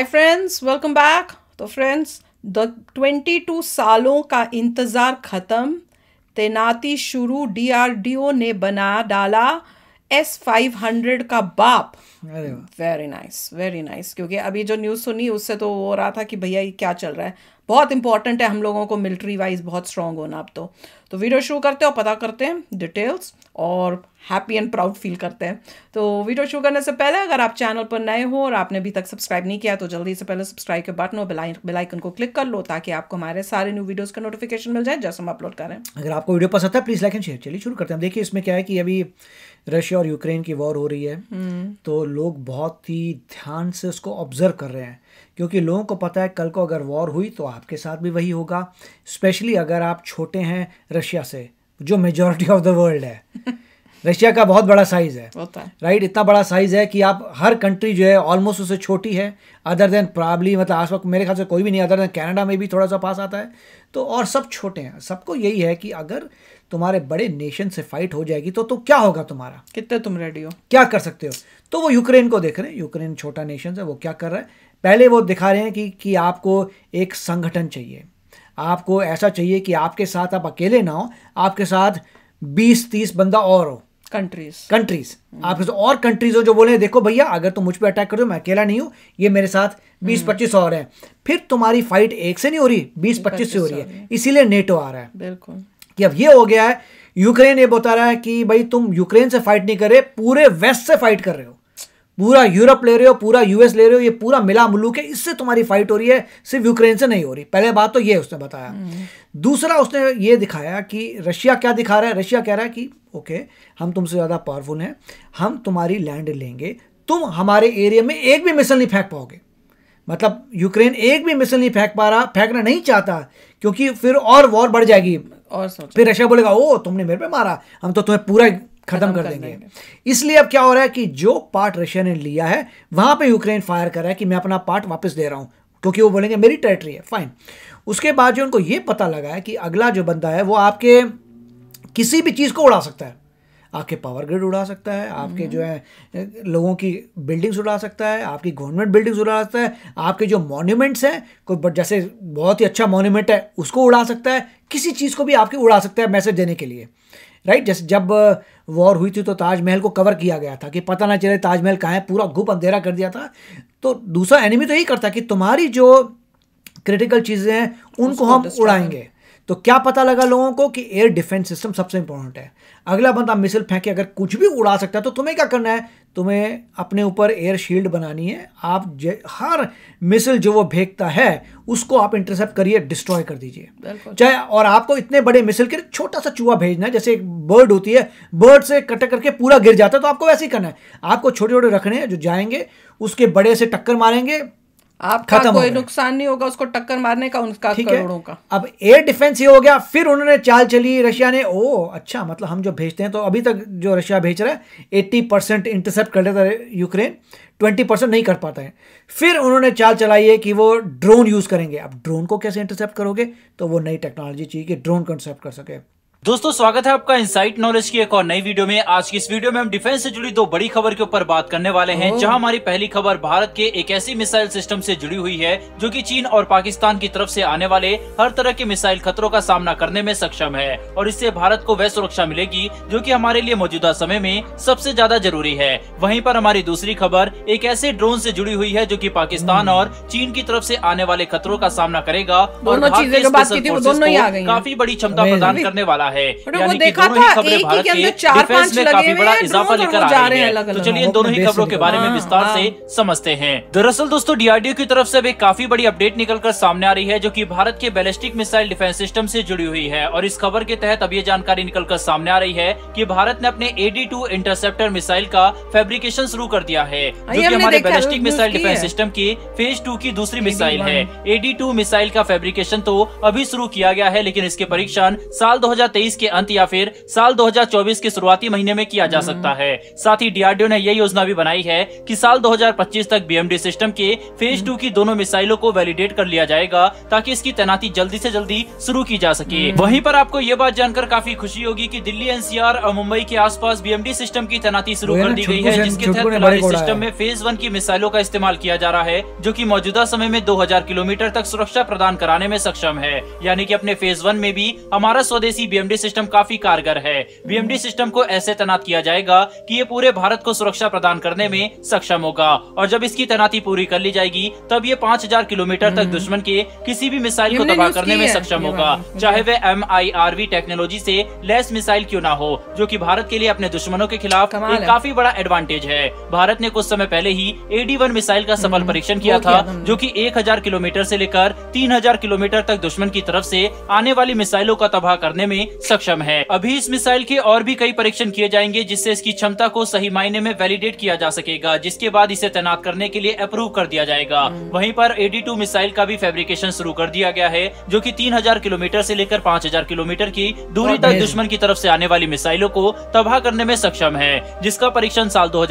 हाय friends welcome back तो friends the twenty two सालों का इंतज़ार ख़त्म तैनाती शुरू डीआरडीओ ने बना डाला एस फाइव हंड्रेड का बाप वेरी नाइस वेरी नाइस क्योंकि अभी जो न्यूज़ सुनी उससे तो हो रहा था कि भैया ये क्या चल रहा है बहुत इंपॉर्टेंट है हम लोगों को मिलिट्री वाइज बहुत स्ट्रांग होना अब तो तो वीडियो शुरू करते हैं और पता करते हैं डिटेल्स और हैप्पी एंड प्राउड फील करते हैं तो वीडियो शुरू करने से पहले अगर आप चैनल पर नए हो और आपने अभी तक सब्सक्राइब नहीं किया तो जल्दी से पहले सब्सक्राइब के बटन और बेलाइकन को क्लिक कर लो ताकि आपको हमारे सारे न्यू वीडियोज़ का नोटिफिकेशन मिल जाए जैसे हम अपलोड करें अगर आपको वीडियो पसंद है प्लीज़ लाइक एंड शेयर चलिए शुरू करते हैं देखिए इसमें क्या है कि अभी रशिया और यूक्रेन की वॉर हो रही है हम्म। तो लोग बहुत ही ध्यान से उसको ऑब्ज़र्व कर रहे हैं क्योंकि लोगों को पता है कल को अगर वॉर हुई तो आपके साथ भी वही होगा स्पेशली अगर आप छोटे हैं रशिया से जो मेजोरिटी ऑफ द वर्ल्ड है रशिया का बहुत बड़ा साइज है होता है राइट इतना बड़ा साइज है कि आप हर कंट्री जो है ऑलमोस्ट उससे छोटी है अदर देन प्रॉब्ली मतलब आज वक्त मेरे ख्याल से कोई भी नहीं अदर देन कनाडा में भी थोड़ा सा पास आता है तो और सब छोटे हैं सबको यही है कि अगर तुम्हारे बड़े नेशन से फाइट हो जाएगी तो तो क्या होगा तुम्हारा कितने तुम रेडी हो क्या कर सकते हो तो वो यूक्रेन को देख रहे हैं यूक्रेन छोटा नेशन है वो क्या कर रहा है पहले वो दिखा रहे हैं कि कि आपको एक संगठन चाहिए आपको ऐसा चाहिए कि आपके साथ आप अकेले ना हो आपके साथ बीस तीस बंदा और हो कंट्रीज कंट्रीज आप तो और कंट्रीज हो जो बोले देखो भैया अगर तुम मुझ पर अटैक करो मैं अकेला नहीं हूँ ये मेरे साथ बीस पच्चीस और है फिर तुम्हारी फाइट एक से नहीं हो रही बीस पच्चीस से हो रही है इसीलिए नेटो आ रहा है बिल्कुल कि अब ये हो गया है यूक्रेन ये बता रहा है कि भाई तुम यूक्रेन से फाइट नहीं कर रहे पूरे वेस्ट से फाइट कर रहे हो पूरा यूरोप ले रहे हो पूरा यूएस ले रहे हो ये पूरा मिला मुलूक है इससे तुम्हारी फाइट हो रही है सिर्फ यूक्रेन से नहीं हो रही पहले बात तो ये उसने बताया हम्म। दूसरा उसने ये दिखाया कि रशिया क्या दिखा रहा है रशिया कह रहा है कि ओके हम तुमसे ज़्यादा पावरफुल हैं हम तुम्हारी लैंड लेंगे तुम हमारे एरिया में एक भी मिसल नहीं फेंक पाओगे मतलब यूक्रेन एक भी मिसल नहीं फेंक पा रहा फेंकना नहीं चाहता क्योंकि फिर और वॉर बढ़ जाएगी और फिर रशिया बोलेगा ओ तुमने मेरे पे मारा हम तो तुम्हें पूरा खत्म कर देंगे इसलिए अब क्या हो रहा है कि जो पार्ट रशिया ने लिया है वहां पे यूक्रेन फायर कर रहा है कि मैं अपना पार्ट वापस दे रहा हूं क्योंकि वो बोलेंगे मेरी टेरिटरी है फाइन उसके बाद जो उनको ये पता लगा है कि अगला जो बंदा है वो आपके किसी भी चीज़ को उड़ा सकता है आपके पावर ग्रिड उड़ा सकता है आपके जो हम्म। है लोगों की बिल्डिंग्स उड़ा सकता है आपकी गवर्नमेंट बिल्डिंग्स उड़ा सकता है आपके जो मॉन्यूमेंट्स हैं कोई जैसे बहुत ही अच्छा मॉन्यूमेंट है उसको उड़ा सकता है किसी चीज़ को भी आपके उड़ा सकता है मैसेज देने के लिए राइट जैसे जब वॉर हुई थी तो ताजमहल को कवर किया गया था कि पता ना चले ताजमहल कहाँ है पूरा घुप अंधेरा कर दिया था तो दूसरा एनिमी तो यही करता कि तुम्हारी जो क्रिटिकल चीज़ें हैं उनको हम उड़ाएंगे तो क्या पता लगा लोगों को कि एयर डिफेंस सिस्टम सबसे इंपॉर्टेंट है अगला बंदा मिसाइल फेंके अगर कुछ भी उड़ा सकता है तो तुम्हें क्या करना है तुम्हें अपने ऊपर एयर शील्ड बनानी है आप हर मिसिल जो वो भेजता है उसको आप इंटरसेप्ट करिए डिस्ट्रॉय कर दीजिए चाहे और आपको इतने बड़े मिसिल के छोटा सा चूहा भेजना है जैसे एक बर्ड होती है बर्ड से कटक करके पूरा गिर जाता है तो आपको वैसे ही करना है आपको छोटे छोटे रखने हैं जो जाएंगे उसके बड़े से टक्कर मारेंगे आपका कोई नुकसान नहीं होगा उसको टक्कर मारने का उनका करोड़ों का अब एयर डिफेंस ये हो गया फिर उन्होंने चाल चली रशिया ने ओ अच्छा मतलब हम जो भेजते हैं तो अभी तक जो रशिया भेज रहा है एट्टी परसेंट इंटरसेप्ट कर लेता है यूक्रेन ट्वेंटी परसेंट नहीं कर पाता है फिर उन्होंने चाल चलाई है कि वो ड्रोन यूज़ करेंगे अब ड्रोन को कैसे इंटरसेप्ट करोगे तो वो नई टेक्नोलॉजी चाहिए कि ड्रोन को इंटरसेप्ट कर सके दोस्तों स्वागत है आपका इनसाइट नॉलेज की एक और नई वीडियो में आज की इस वीडियो में हम डिफेंस से जुड़ी दो बड़ी खबर के ऊपर बात करने वाले हैं जहां हमारी पहली खबर भारत के एक ऐसी मिसाइल सिस्टम से जुड़ी हुई है जो कि चीन और पाकिस्तान की तरफ से आने वाले हर तरह के मिसाइल खतरों का सामना करने में सक्षम है और इससे भारत को वह सुरक्षा मिलेगी जो की हमारे लिए मौजूदा समय में सबसे ज्यादा जरूरी है वही आरोप हमारी दूसरी खबर एक ऐसे ड्रोन ऐसी जुड़ी हुई है जो की पाकिस्तान हम्म। और चीन की तरफ ऐसी आने वाले खतरों का सामना करेगा और काफी बड़ी क्षमता प्रदान करने वाला है दोनों ही भारत के डिफेंस में काफी बड़ा इजाफा लेकर आ रहे हैं तो चलिए इन दोनों ही खबरों के बारे में हाँ। विस्तार से समझते हैं दरअसल दोस्तों डीआरडीओ की तरफ से अब एक काफी बड़ी अपडेट निकलकर सामने आ रही है जो की भारत के बैलिस्टिक मिसाइल डिफेंस सिस्टम से जुड़ी हुई है और इस खबर के तहत अब ये जानकारी निकल कर सामने आ रही है की भारत ने अपने एडी टू इंटरसेप्टर मिसाइल का फेब्रिकेशन शुरू कर दिया है हाँ, जो की हमारे बैलिस्टिक मिसाइल डिफेंस सिस्टम की फेज टू की दूसरी मिसाइल है एडी हाँ। मिसाइल का फेब्रिकेशन तो अभी शुरू किया गया है लेकिन इसके परीक्षण साल दो 2023 के अंत या फिर साल 2024 के शुरुआती महीने में किया जा हम्म। सकता है साथ ही डीआरडीओ ने यह योजना भी बनाई है कि साल 2025 तक बीएमडी सिस्टम के फेज टू हम्म। की दोनों मिसाइलों को वैलिडेट कर लिया जाएगा ताकि इसकी तैनाती जल्दी ऐसी जल्दी शुरू की जा सके हम्म। वहीं पर आपको ये बात जानकर काफी खुशी होगी की दिल्ली एनसीआर और मुंबई के आस पास सिस्टम की तैनाती शुरू कर दी गयी है जिसके तहत सिस्टम में फेज वन की मिसाइलों का इस्तेमाल किया जा रहा है जो की मौजूदा समय में दो किलोमीटर तक सुरक्षा प्रदान कराने में सक्षम है यानी कि अपने फेज वन में भी हमारा स्वदेशी बी बीएमडी सिस्टम काफी कारगर है बीएमडी सिस्टम को ऐसे तैनात किया जाएगा कि ये पूरे भारत को सुरक्षा प्रदान करने में सक्षम होगा और जब इसकी तैनाती पूरी कर ली जाएगी तब ये 5000 किलोमीटर तक हम्म। दुश्मन के किसी भी मिसाइल को तबाह करने में सक्षम होगा चाहे वह एम टेक्नोलॉजी ऐसी लेस मिसाइल क्यों न हो जो की भारत के लिए अपने दुश्मनों के खिलाफ एक काफी बड़ा एडवांटेज है भारत ने कुछ समय पहले ही एडी मिसाइल का सफल हम्म। परीक्षण किया था जो की एक किलोमीटर ऐसी लेकर तीन किलोमीटर तक दुश्मन की तरफ ऐसी आने वाली मिसाइलों का तबाह करने में सक्षम है अभी इस मिसाइल के और भी कई परीक्षण किए जाएंगे जिससे इसकी क्षमता को सही मायने में वैलिडेट किया जा सकेगा जिसके बाद इसे तैनात करने के लिए अप्रूव कर दिया जाएगा वहीं पर एडी टू मिसाइल का भी फैब्रिकेशन शुरू कर दिया गया है जो की तीन किलोमीटर ऐसी लेकर पाँच किलोमीटर की दूरी तक दुश्मन की तरफ ऐसी आने वाली मिसाइलों को तबाह करने में सक्षम है जिसका परीक्षण साल दो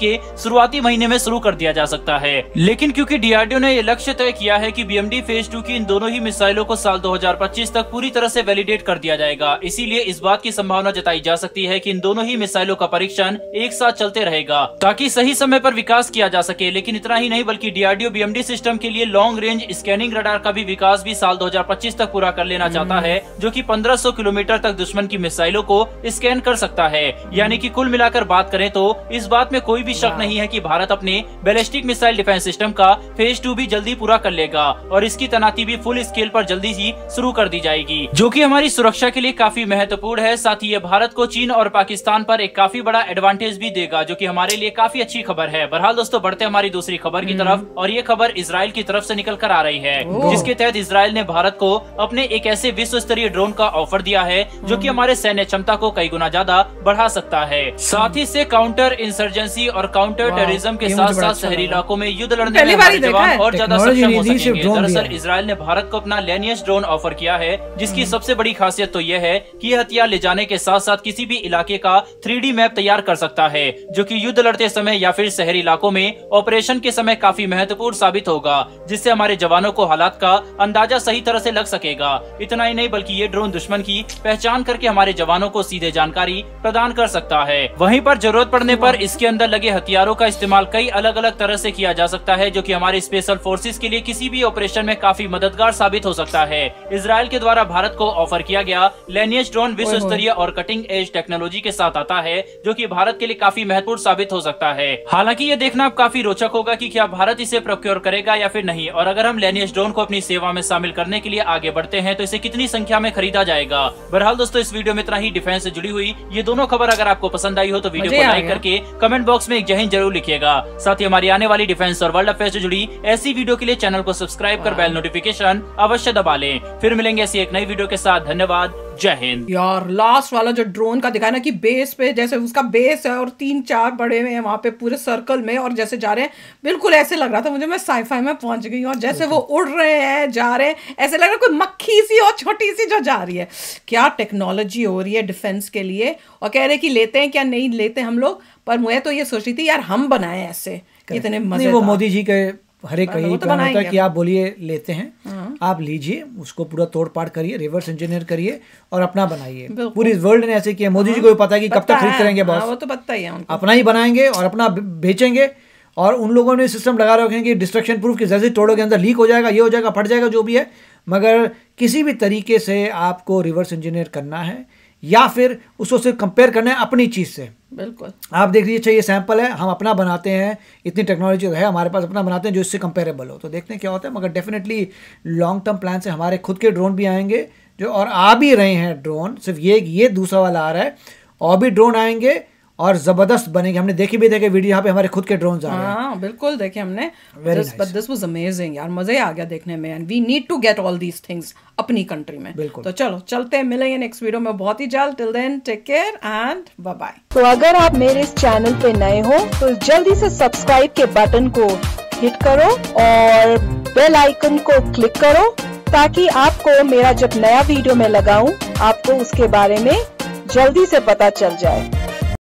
के शुरुआती महीने में शुरू कर दिया जा सकता है लेकिन क्योंकि डीआरडीओ ने यह लक्ष्य तय किया है कि बीएमडी फेज टू की इन दोनों ही मिसाइलों को साल 2025 तक पूरी तरह से वैलिडेट कर दिया जाएगा इसीलिए इस बात की संभावना जताई जा सकती है कि इन दोनों ही मिसाइलों का परीक्षण एक साथ चलते रहेगा ताकि सही समय पर विकास किया जा सके लेकिन इतना ही नहीं बल्कि डीआरडीओ बीएमडी सिस्टम के लिए लॉन्ग रेंज स्कैनिंग रडार का भी विकास भी साल 2025 तक पूरा कर लेना चाहता है हम्म। जो की पंद्रह किलोमीटर तक दुश्मन की मिसाइलों को स्कैन कर सकता है यानी की कुल मिलाकर बात करें तो इस बात में कोई भी शक नहीं है की भारत अपने बैलिस्टिक मिसाइल डिफेंस सिस्टम का फेज टू भी जल्दी पूरा कर लेगा और इसकी तैनाती भी फुल स्केल आरोप जल्दी ही शुरू कर दी जाएगी जो की हमारी सुरक्षा के लिए भी काफी महत्वपूर्ण है साथ ही ये भारत को चीन और पाकिस्तान पर एक काफी बड़ा एडवांटेज भी देगा जो कि हमारे लिए काफी अच्छी खबर है बहरहाल दोस्तों बढ़ते हमारी दूसरी खबर की तरफ हम्म। और ये खबर इसराइल की तरफ ऐसी निकल कर आ रही है जिसके तहत इसराइल ने भारत को अपने एक ऐसे विश्व स्तरीय ड्रोन का ऑफर दिया है जो की हम्म। हमारे सैन्य क्षमता को कई गुना ज्यादा बढ़ा सकता है साथ ही ऐसी काउंटर इंसर्जेंसी और काउंटर टेररिज्म के साथ साथ अच्छा शहरी इलाकों में युद्ध लड़ने वाले जवान और ज्यादा सक्षम हो सकेंगे दरअसल इसराइल ने भारत को अपना लेनियस ड्रोन ऑफर किया है जिसकी हम्म। सबसे बड़ी खासियत तो यह है कि यह हथियार ले जाने के साथ साथ किसी भी इलाके का थ्री मैप तैयार कर सकता है जो कि युद्ध लड़ते समय या फिर शहरी इलाकों में ऑपरेशन के समय काफी महत्वपूर्ण साबित होगा जिससे हमारे जवानों को हालात का अंदाजा सही तरह ऐसी लग सकेगा इतना ही नहीं बल्कि ये ड्रोन दुश्मन की पहचान करके हमारे जवानों को सीधे जानकारी प्रदान कर सकता है वही आरोप जरूरत पड़ने आरोप इसके अंदर लगे हथियारों का इस्तेमाल कई अलग अलग तरह ऐसी किया जा सकता है जो की हमारे स्पेशल फोर्सेज के लिए किसी भी ऑपरेशन में काफी मददगार साबित हो सकता है इसराइल के द्वारा भारत को ऑफर किया गया लेनियस ड्रोन विश्व स्तरीय और कटिंग एज टेक्नोलॉजी के साथ आता है जो कि भारत के लिए काफी महत्वपूर्ण साबित हो सकता है हालांकि ये देखना अब काफी रोचक होगा कि क्या भारत इसे प्रोक्योर करेगा या फिर नहीं और अगर हम लेनियस ड्रोन को अपनी सेवा में शामिल करने के लिए आगे बढ़ते हैं तो इसे कितनी संख्या में खरीदा जाएगा बहरहाल दोस्तों इस वीडियो में इतना ही डिफेंस से जुड़ी हुई ये दोनों खबर अगर आपको पसंद आई हो तो वीडियो को लाइक करके कमेंट बॉक्स में एक जहन जरूर लिखिएगा साथ ही हमारी आने वाली डिफेंस और वर्ल्ड अफेयर से जुड़ी ऐसी वीडियो के लिए चैनल को सब्सक्राइब कर बेल हाँ। नोटिफिकेशन अवश्य दबा लें फिर मिलेंगे ऐसी एक नई वीडियो के साथ धन्यवाद जय हिंद यार लास्ट वाला जो ड्रोन का दिखाया ना कि बेस पे जैसे उसका बेस है और तीन चार बड़े हुए हैं वहाँ पे पूरे सर्कल में और जैसे जा रहे हैं बिल्कुल ऐसे लग रहा था मुझे मैं साइफाई में पहुंच गई और जैसे वो उड़ रहे हैं जा रहे हैं ऐसे लग रहा है कोई मक्खी सी और छोटी सी जो जा रही है क्या टेक्नोलॉजी हो रही है डिफेंस के लिए और कह रहे कि लेते हैं क्या नहीं लेते हम लोग पर मुझे तो ये सोच रही थी यार हम बनाए ऐसे इतने मजे वो मोदी जी के हर एक कहीं तो होता है कि आप बोलिए लेते हैं हाँ। आप लीजिए उसको पूरा तोड़ पाड़ करिए रिवर्स इंजीनियर करिए और अपना बनाइए पूरी वर्ल्ड ने ऐसे किया मोदी जी हाँ। को भी पता है कि कब तक खरीद करेंगे बॉस हाँ, वो तो पता ही है अपना ही बनाएंगे और अपना बेचेंगे और उन लोगों ने सिस्टम लगा रखे हैं कि डिस्ट्रक्शन प्रूफ की जैसे तोड़ोगे अंदर लीक हो जाएगा ये हो जाएगा फट जाएगा जो भी है मगर किसी भी तरीके से आपको रिवर्स इंजीनियर करना है या फिर उसको सिर्फ कंपेयर करना है अपनी चीज़ से बिल्कुल आप देख लीजिए अच्छा ये सैंपल है हम अपना बनाते हैं इतनी टेक्नोलॉजी है हमारे पास अपना बनाते हैं जो इससे कंपेरेबल हो तो देखते हैं क्या होता है मगर डेफिनेटली लॉन्ग टर्म प्लान से हमारे खुद के ड्रोन भी आएंगे जो और आ भी रहे हैं ड्रोन सिर्फ ये ये दूसरा वाला आ रहा है और भी ड्रोन आएंगे और जबरदस्त बनेंगे हमने देखी भी देखे वीडियो यहाँ पे हमारे खुद के ड्रोन आ रहे हैं हाँ, बिल्कुल देखे हमने बट दिस वाज अमेजिंग यार मजा ही आ गया देखने में and we need to get all these things अपनी कंट्री में बिल्कुल तो चलो चलते हैं मिलेंगे नेक्स्ट वीडियो में बहुत ही जल्द till then take care and bye bye तो अगर आप मेरे इस चैनल पे नए हो तो जल्दी से सब्सक्राइब के बटन को हिट करो और बेल आइकन को क्लिक करो ताकि आपको मेरा जब नया वीडियो में लगाऊं आपको उसके बारे में जल्दी से पता चल जाए